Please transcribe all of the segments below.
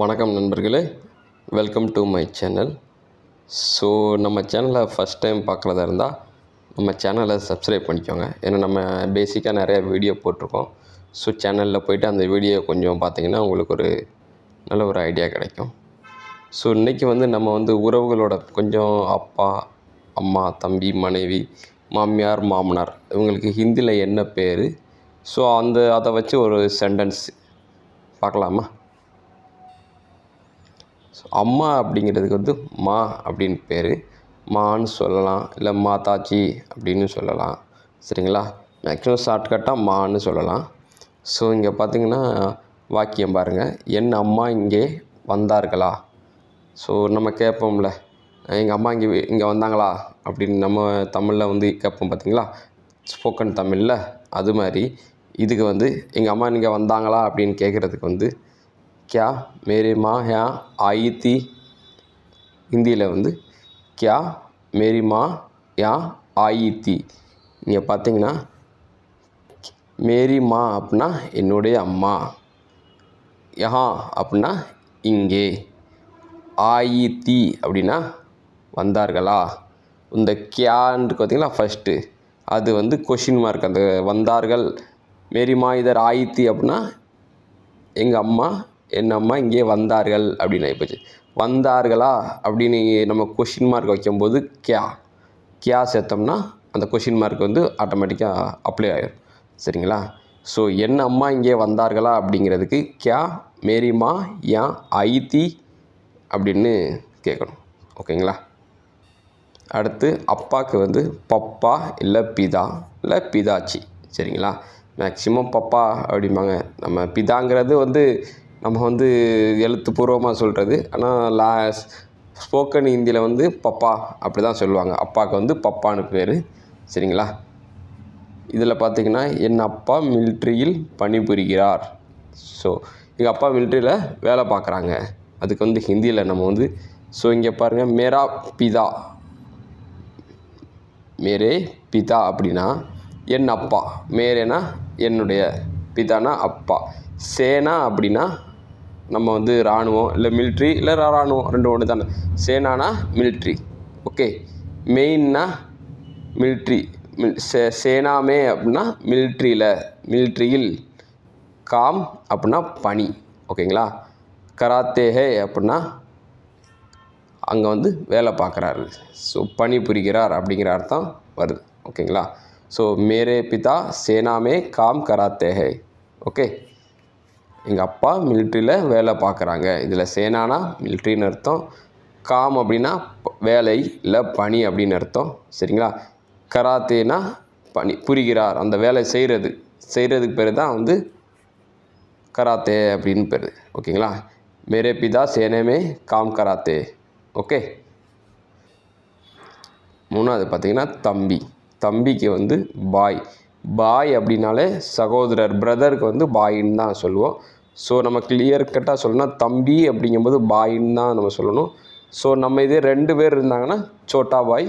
வணக்கம் நண்பர்களே welcome to my channel so நம்ம சேனலை ஃபஸ்ட் டைம் பார்க்குறதா இருந்தால் நம்ம சேனலை சப்ஸ்கிரைப் பண்ணிக்கோங்க ஏன்னா நம்ம பேசிக்காக நிறையா வீடியோ போட்டிருக்கோம் ஸோ சேனலில் போய்ட்டு அந்த வீடியோ கொஞ்சம் பார்த்திங்கன்னா உங்களுக்கு ஒரு நல்ல ஒரு ஐடியா கிடைக்கும் ஸோ இன்றைக்கி வந்து நம்ம வந்து உறவுகளோட கொஞ்சம் அப்பா அம்மா தம்பி மனைவி மாமியார் மாமனார் இவங்களுக்கு ஹிந்தியில் என்ன பேர் ஸோ அந்த அதை வச்சு ஒரு சென்டென்ஸ் பார்க்கலாமா அம்மா அப்படிங்கிறதுக்கு வந்து மா அப்படின்னு பேர் மான்னு சொல்லலாம் இல்லை மாதாச்சி அப்படின்னு சொல்லலாம் சரிங்களா மேக்ஸிமம் ஷார்ட்கட்டாக மான்னு சொல்லலாம் ஸோ இங்கே பார்த்திங்கன்னா வாக்கியம் பாருங்கள் என் அம்மா இங்கே வந்தார்களா ஸோ நம்ம கேட்போம்ல எங்கள் அம்மா இங்கே இங்கே வந்தாங்களா அப்படின்னு நம்ம தமிழில் வந்து கேட்போம் பார்த்திங்களா ஸ்போக்கன் தமிழில் அது மாதிரி இதுக்கு வந்து எங்கள் அம்மா இங்கே வந்தாங்களா அப்படின்னு கேட்குறதுக்கு வந்து கியா மேரி மா ஹா ஆயி தி ஹிந்தியில் வந்து கியா மேரி மா யா ஆயி தி நீங்கள் பார்த்தீங்கன்னா மேரி மா அப்படின்னா என்னுடைய அம்மா யஹா அப்படின்னா இங்கே ஆயி தி அப்படின்னா வந்தார்களா இந்த கியான்ட்டு பார்த்தீங்களா ஃபஸ்ட்டு அது வந்து கொஷின் மார்க் அந்த வந்தார்கள் மா இதர் ஆயித்தி அப்படின்னா எங்கள் அம்மா என் அம்மா இங்கே வந்தார்கள் அப்படின்னு ஆகிப்போச்சு வந்தார்களா அப்படின்னு நம்ம கொஷின் மார்க் வைக்கும்போது கியா கியா சேர்த்தோம்னா அந்த கொஷின் மார்க் வந்து ஆட்டோமேட்டிக்காக அப்ளை ஆகிடும் சரிங்களா ஸோ என் அம்மா இங்கே வந்தார்களா அப்படிங்கிறதுக்கு கியா மேரிமா யா ஐதி அப்படின்னு கேட்கணும் ஓகேங்களா அடுத்து அப்பாவுக்கு வந்து பப்பா இல்லை பிதா இல்லை பிதாச்சி சரிங்களா மேக்சிமம் பப்பா அப்படிம்பாங்க நம்ம பிதாங்கிறது வந்து நம்ம வந்து எழுத்துப்பூர்வமாக சொல்கிறது ஆனால் லா ஸ்போக்கன் ஹிந்தியில் வந்து பப்பா அப்படி தான் சொல்லுவாங்க அப்பாவுக்கு வந்து பப்பான்னு பேர் சரிங்களா இதில் பார்த்திங்கன்னா என் அப்பா மில்ட்ரியில் பணிபுரிகிறார் ஸோ எங்கள் அப்பா மில்ட்ரியில் வேலை பார்க்குறாங்க அதுக்கு வந்து ஹிந்தியில் நம்ம வந்து ஸோ இங்கே பாருங்கள் மேரா பிதா மேரே பிதா அப்படின்னா என் அப்பா மேரேனா என்னுடைய பிதானா அப்பா சேனா அப்படின்னா நம்ம வந்து இராணுவம் இல்லை மிலிட்ரி இல்லை இராணுவம் ரெண்டு ஒன்று தானே சேனானா மிலிட்ரி ஓகே மெயின்னா மிலிட்ரி மில் சே சேனாமே அப்படின்னா மிலிட்ரியில் மிலிட்ரியில் காம் அப்படின்னா பனி ஓகேங்களா கராத்தேஹே அப்படின்னா அங்கே வந்து வேலை பார்க்குறாரு ஸோ பணி புரிகிறார் அப்படிங்கிற அர்த்தம் வருது ஓகேங்களா ஸோ மேரே பிதா சேனாமே காம் கராத்தேகே ஓகே எங்கள் அப்பா மில்ட்ரியில் வேலை பார்க்குறாங்க இதில் சேனானா மில்ட்ரின்னு அர்த்தம் காம் அப்படின்னா வேலை இல்லை பணி அப்படின்னு அர்த்தம் சரிங்களா கராத்தேனா பணி புரிகிறார் அந்த வேலை செய்கிறது செய்கிறதுக்கு பேர் தான் வந்து கராத்தே அப்படின்னு பேர் ஓகேங்களா மேரே பிதா சேனமே காம் கராத்தே ஓகே மூணாவது பார்த்திங்கன்னா தம்பி தம்பிக்கு வந்து பாய் பாய் அப்படின்னாலே சகோதரர் பிரதருக்கு வந்து பாயின்னு தான் சொல்லுவோம் ஸோ நம்ம கிளியர் கட்டாக சொல்லணும் தம்பி அப்படிங்கும்போது பாயின்னு தான் நம்ம சொல்லணும் ஸோ நம்ம இதே ரெண்டு பேர் இருந்தாங்கன்னா சோட்டா பாய்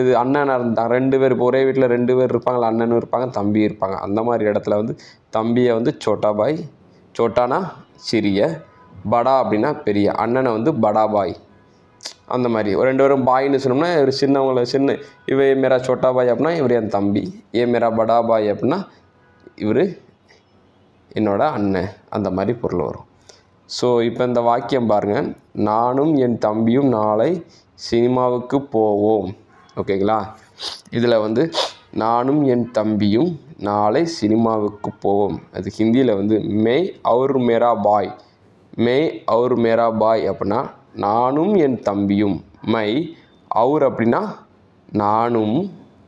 இது அண்ணனாக இருந்தாங்க ரெண்டு பேர் இப்போ ஒரே வீட்டில் ரெண்டு பேர் இருப்பாங்களா அண்ணனும் இருப்பாங்க தம்பி இருப்பாங்க அந்த மாதிரி இடத்துல வந்து தம்பியை வந்து சோட்டா பாய் சோட்டானா சிறிய படா அப்படின்னா பெரிய அண்ணனை வந்து படா பாய் அந்த மாதிரி ஒரு ரெண்டு பேரும் பாய்னு சொன்னோம்னா இவர் சின்னவங்கள சின்ன இவ மேரா சோட்டா பாய் அப்படின்னா இவர் என் தம்பி ஏ மேரா படா பாய் அப்படின்னா இவர் என்னோட அண்ணன் அந்த மாதிரி பொருள் வரும் ஸோ இப்போ இந்த வாக்கியம் பாருங்கள் நானும் என் தம்பியும் நாளை சினிமாவுக்கு போவோம் ஓகேங்களா இதில் வந்து நானும் என் தம்பியும் நாளை சினிமாவுக்கு போவோம் அது ஹிந்தியில் வந்து மே அவர் மேரா பாய் மே அவர் மேரா பாய் அப்படின்னா நானும் என் தம்பியும் மை அவர் அப்படின்னா நானும்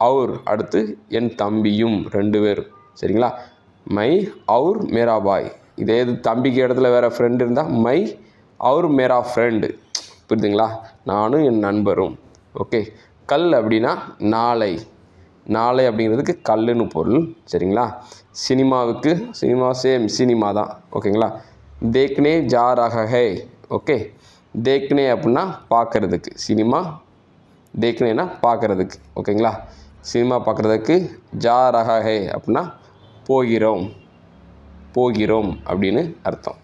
அவர் அடுத்து என் தம்பியும் ரெண்டு பேரும் சரிங்களா மை அவுர் மேரா பாய் இதே இது தம்பிக்கு இடத்துல வேறு ஃப்ரெண்டு இருந்தால் மை அவுர் மேரா ஃப்ரெண்டு புரியுதுங்களா நானும் என் நண்பரும் ஓகே கல் அப்படின்னா நாளை நாளை அப்படிங்கிறதுக்கு கல்லுன்னு பொருள் சரிங்களா சினிமாவுக்கு சினிமா சேம் சினிமா தான் ஓகேங்களா தேக்னே ஜா ரக ஓகே தேக்னே அப்படின்னா பார்க்குறதுக்கு சினிமா தேக்னேனா பார்க்குறதுக்கு ஓகேங்களா சினிமா பார்க்குறதுக்கு ஜா ரக அப்படின்னா போகிறோம் போகிறோம் அப்படின்னு அர்த்தம்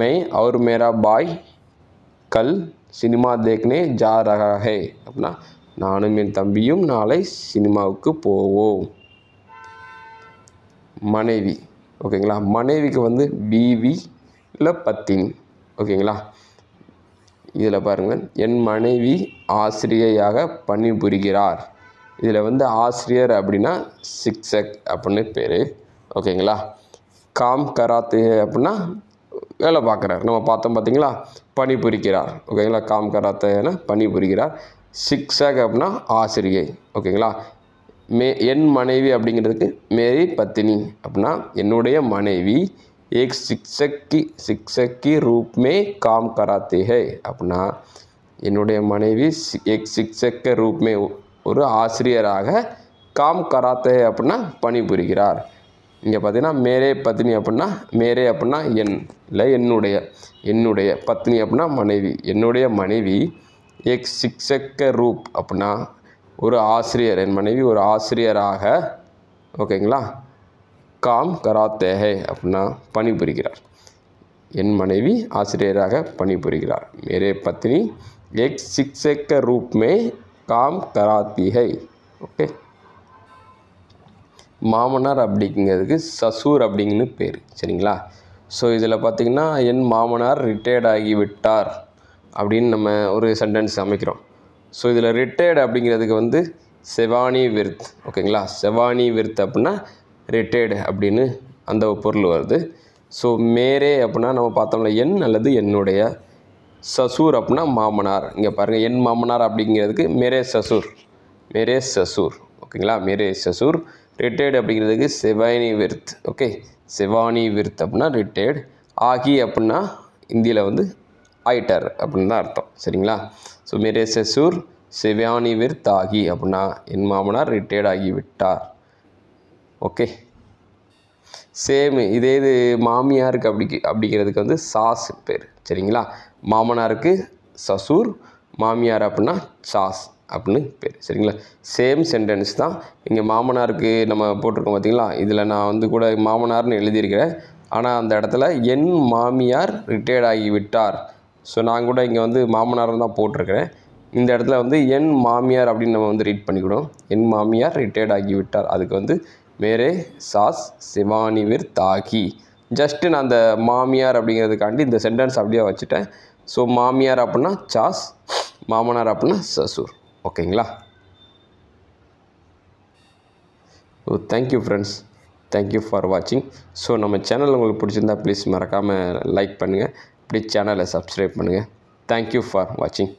மெய் அவர் மேரா பாய் கல் சினிமா தேக்னே ஜா அப்படின்னா நானும் என் தம்பியும் நாளை சினிமாவுக்கு போவோம் மனைவி ஓகேங்களா மனைவிக்கு வந்து பிவி இல்லை பத்தின் ஓகேங்களா இதில் பாருங்கள் என் மனைவி ஆசிரியையாக பணிபுரிகிறார் இதில் வந்து ஆசிரியர் அப்படின்னா சிக்ஸக் அப்படின்னு பேர் ஓகேங்களா காம் கராத்து அப்படின்னா வேலை பார்க்குறார் நம்ம பார்த்தோம் பார்த்தீங்களா பணி புரிக்கிறார் ஓகேங்களா காம் கராத்தேனா பணி புரிக்கிறார் சிக்ஸாக் அப்படின்னா ஆசிரியை ஓகேங்களா மே என் மனைவி அப்படிங்கிறதுக்கு மேரி பத்தினி அப்படின்னா என்னுடைய மனைவி ஏக் சிக்ஸக்கி சிக்ஸக்கி ரூப்மே காம் கராத்தேகை அப்படின்னா என்னுடைய மனைவி எக் சிக்ஸக்க ரூப்மே ஒரு ஆசிரியராக காம் கராத்தே அப்படின்னா பணிபுரிகிறார் இங்கே பார்த்தீங்கன்னா மேரே பத்னி அப்படின்னா மேரே அப்படின்னா என் இல்லை என்னுடைய என்னுடைய பத்னி அப்படின்னா மனைவி என்னுடைய மனைவி எக் சிக்ஷக்க ரூப் அப்படின்னா ஒரு ஆசிரியர் என் மனைவி ஒரு ஆசிரியராக ஓகேங்களா காம் கராத்தேஹே அப்படின்னா பணிபுரிகிறார் என் மனைவி ஆசிரியராக பணிபுரிகிறார் மேரே பத்னி எக் சிக்ஷக்க ரூப் மே காம் कराती है ஓகே மாமனார் அப்படிங்கிறதுக்கு சசூர் அப்படிங்கன்னு பேர் சரிங்களா ஸோ இதில் பார்த்திங்கன்னா என் மாமனார் ரிட்டையர்ட் ஆகிவிட்டார் அப்படின்னு நம்ம ஒரு சென்டென்ஸ் அமைக்கிறோம் ஸோ இதில் ரிட்டையர்டு அப்படிங்கிறதுக்கு வந்து செவானி விர்த் ஓகேங்களா செவானி விர்த் அப்படின்னா ரிட்டையர்டு அப்படின்னு அந்த பொருள் வருது ஸோ மேரே அப்படின்னா நம்ம பார்த்தோம்ல என் அல்லது என்னுடைய சசூர் அப்படின்னா மாமனார் இங்கே பாருங்கள் என் மாமனார் அப்படிங்கிறதுக்கு மேரே சசூர் மெரே சசூர் ஓகேங்களா மெரே சசூர் ரிட்டையர்டு அப்படிங்கிறதுக்கு செவானி விருத் ஓகே செவானி விருத் அப்படின்னா ரிட்டையர்டு ஆகி அப்படின்னா இந்தியில் வந்து ஆயிட்டார் அப்படின்னு தான் அர்த்தம் சரிங்களா ஸோ மெரே சசூர் செவானி விர்த் ஆகி அப்படின்னா என் மாமனார் ரிட்டையர்ட் ஆகிவிட்டார் ஓகே சேம் இதே இது மாமியாருக்கு அப்படி அப்படிங்கிறதுக்கு வந்து சாஸ் பேர் சரிங்களா மாமனாருக்கு சசூர் மாமியார் அப்படின்னா சாஸ் அப்படின்னு பேர் சரிங்களா சேம் சென்டென்ஸ் தான் இங்கே மாமனாருக்கு நம்ம போட்டிருக்கோம் பார்த்திங்களா இதில் நான் வந்து கூட மாமனார்னு எழுதியிருக்கிறேன் ஆனால் அந்த இடத்துல என் மாமியார் ரிட்டையர்ட் ஆகிவிட்டார் ஸோ நான் கூட இங்கே வந்து மாமனார்னு தான் போட்டிருக்கிறேன் இந்த இடத்துல வந்து என் மாமியார் அப்படின்னு நம்ம வந்து ரீட் பண்ணிக்கணும் என் மாமியார் ரிட்டையர்ட் ஆகிவிட்டார் அதுக்கு வந்து மேரே சாஸ் சிவானிவிர் தாகி ஜஸ்ட்டு நான் அந்த மாமியார் அப்படிங்கிறதுக்காண்டி இந்த சென்டென்ஸ் அப்படியே வச்சுட்டேன் ஸோ மாமியார் அப்படின்னா சாஸ் மாமனார் அப்படின்னா சசூர் ஓகேங்களா thank thank you friends thank you for வாட்சிங் ஸோ நம்ம சேனல் உங்களுக்கு பிடிச்சிருந்தா ப்ளீஸ் மறக்காமல் லைக் பண்ணுங்கள் ப்ளீஸ் சேனலை சப்ஸ்கிரைப் பண்ணுங்கள் தேங்க்யூ ஃபார் வாட்சிங்